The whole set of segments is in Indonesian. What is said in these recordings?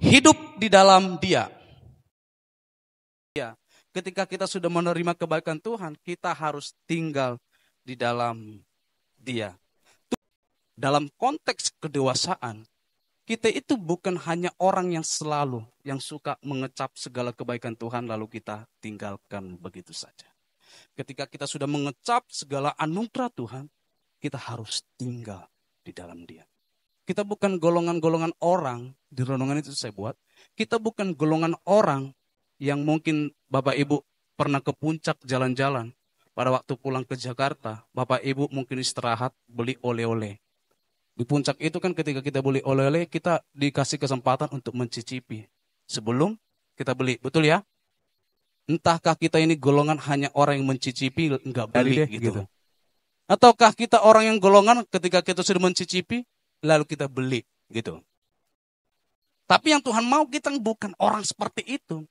hidup di dalam Dia. Ya, ketika kita sudah menerima kebaikan Tuhan, kita harus tinggal di dalam Dia. Dalam konteks kedewasaan, kita itu bukan hanya orang yang selalu yang suka mengecap segala kebaikan Tuhan lalu kita tinggalkan begitu saja. Ketika kita sudah mengecap segala anugerah Tuhan, kita harus tinggal di dalam Dia. Kita bukan golongan-golongan orang di renungan itu saya buat. Kita bukan golongan orang yang mungkin Bapak Ibu pernah ke puncak jalan-jalan. Pada waktu pulang ke Jakarta, Bapak Ibu mungkin istirahat beli oleh-oleh. Di puncak itu kan ketika kita beli oleh-oleh, kita dikasih kesempatan untuk mencicipi. Sebelum kita beli, betul ya? Entahkah kita ini golongan hanya orang yang mencicipi, enggak beli gitu. gitu. Ataukah kita orang yang golongan ketika kita sudah mencicipi, lalu kita beli gitu. Tapi yang Tuhan mau kita bukan orang seperti itu.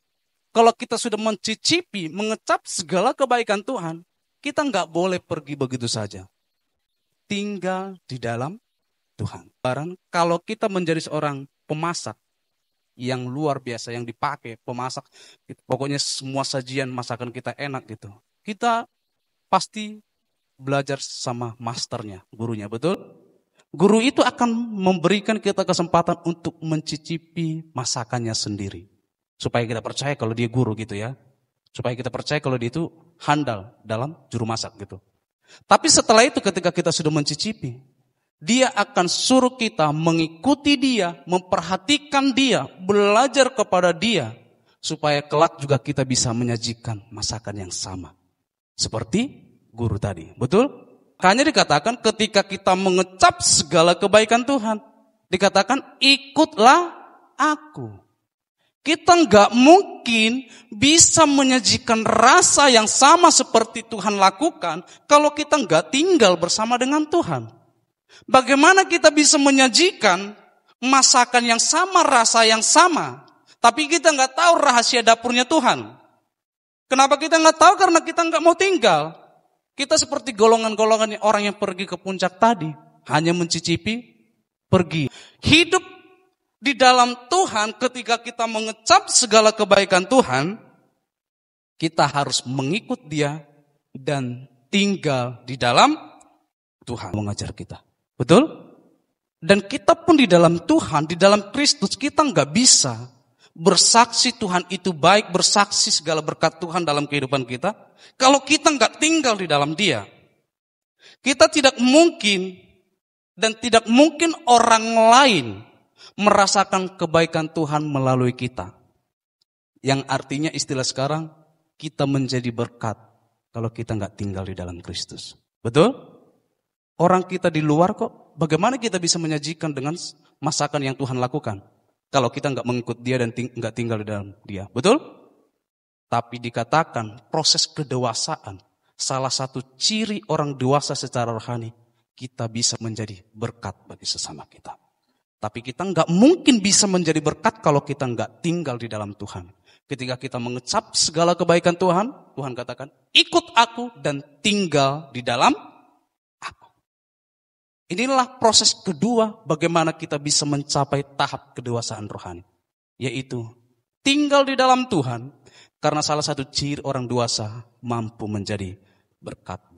Kalau kita sudah mencicipi, mengecap segala kebaikan Tuhan, kita nggak boleh pergi begitu saja. Tinggal di dalam Tuhan. Barang kalau kita menjadi seorang pemasak yang luar biasa, yang dipakai pemasak, pokoknya semua sajian masakan kita enak gitu. Kita pasti belajar sama masternya, gurunya, betul? Guru itu akan memberikan kita kesempatan untuk mencicipi masakannya sendiri. Supaya kita percaya kalau dia guru gitu ya. Supaya kita percaya kalau dia itu handal dalam juru masak gitu. Tapi setelah itu ketika kita sudah mencicipi, dia akan suruh kita mengikuti dia, memperhatikan dia, belajar kepada dia. Supaya kelak juga kita bisa menyajikan masakan yang sama. Seperti guru tadi, betul? Makanya dikatakan ketika kita mengecap segala kebaikan Tuhan, dikatakan ikutlah aku. Kita nggak mungkin bisa menyajikan rasa yang sama seperti Tuhan lakukan kalau kita nggak tinggal bersama dengan Tuhan. Bagaimana kita bisa menyajikan masakan yang sama, rasa yang sama, tapi kita nggak tahu rahasia dapurnya Tuhan. Kenapa kita nggak tahu? Karena kita nggak mau tinggal. Kita seperti golongan-golongan orang yang pergi ke puncak tadi, hanya mencicipi pergi. Hidup di dalam Tuhan ketika kita mengecap segala kebaikan Tuhan, kita harus mengikut dia dan tinggal di dalam Tuhan mengajar kita. Betul? Dan kita pun di dalam Tuhan, di dalam Kristus, kita nggak bisa bersaksi Tuhan itu baik, bersaksi segala berkat Tuhan dalam kehidupan kita, kalau kita nggak tinggal di dalam dia, kita tidak mungkin dan tidak mungkin orang lain merasakan kebaikan Tuhan melalui kita. Yang artinya istilah sekarang, kita menjadi berkat kalau kita nggak tinggal di dalam Kristus. Betul? Orang kita di luar kok, bagaimana kita bisa menyajikan dengan masakan yang Tuhan lakukan? Kalau kita nggak mengikut dia dan ting nggak tinggal di dalam dia, betul? Tapi dikatakan proses kedewasaan, salah satu ciri orang dewasa secara rohani, kita bisa menjadi berkat bagi sesama kita. Tapi kita nggak mungkin bisa menjadi berkat kalau kita nggak tinggal di dalam Tuhan. Ketika kita mengecap segala kebaikan Tuhan, Tuhan katakan, ikut aku dan tinggal di dalam Inilah proses kedua bagaimana kita bisa mencapai tahap kedewasaan rohani. Yaitu tinggal di dalam Tuhan karena salah satu ciri orang dewasa mampu menjadi berkat